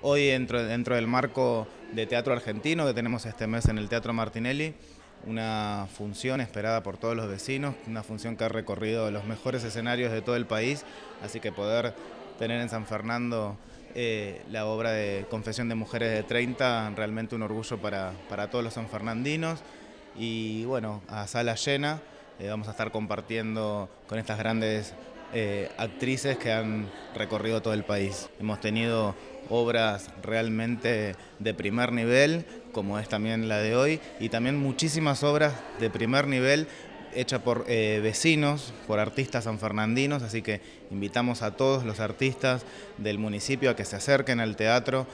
Hoy dentro, dentro del marco de Teatro Argentino que tenemos este mes en el Teatro Martinelli, una función esperada por todos los vecinos, una función que ha recorrido los mejores escenarios de todo el país, así que poder tener en San Fernando eh, la obra de Confesión de Mujeres de 30, realmente un orgullo para, todos los sanfernandinos y bueno, a sala llena eh, vamos a estar compartiendo con estas grandes eh, actrices que han recorrido todo el país. Hemos tenido obras realmente de primer nivel, como es también la de hoy, y también muchísimas obras de primer nivel hechas por eh, vecinos, por artistas sanfernandinos, así que invitamos a todos los artistas del municipio a que se acerquen al teatro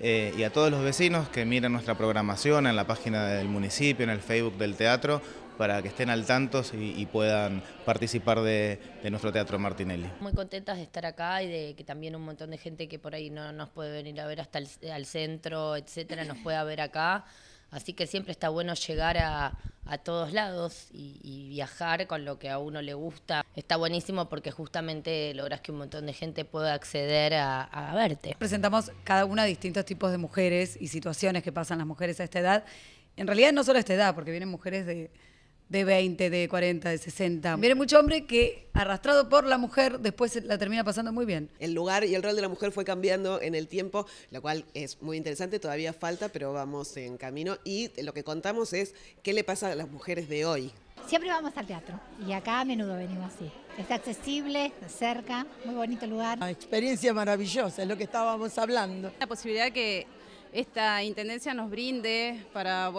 eh, y a todos los vecinos que miren nuestra programación en la página del municipio, en el Facebook del teatro para que estén al tanto y, puedan participar de, nuestro Teatro Martinelli. Muy contentas de estar acá y de que también un montón de gente que por ahí no nos puede venir a ver hasta el, al centro, etcétera, nos pueda ver acá. Así que siempre está bueno llegar a, todos lados y, viajar con lo que a uno le gusta. Está buenísimo porque justamente logras que un montón de gente pueda acceder a, verte. Presentamos cada una distintos tipos de mujeres y situaciones que pasan las mujeres a esta edad. En realidad no solo a esta edad, porque vienen mujeres de de 20, de 40, de 60. Viene mucho hombre que, arrastrado por la mujer, después la termina pasando muy bien. El lugar y el rol de la mujer fue cambiando en el tiempo, lo cual es muy interesante, todavía falta, pero vamos en camino. Y lo que contamos es qué le pasa a las mujeres de hoy. Siempre vamos al teatro y acá a menudo venimos así. Está accesible, cerca, muy bonito lugar. Una ah, experiencia maravillosa, es lo que estábamos hablando. La posibilidad que esta Intendencia nos brinde para,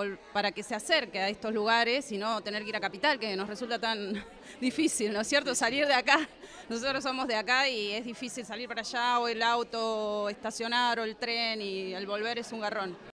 que se acerque a estos lugares y no tener que ir a Capital, que nos resulta tan difícil, ¿no es cierto? Salir de acá, nosotros somos de acá y es difícil salir para allá o el auto, estacionar o el tren y al volver es un garrón.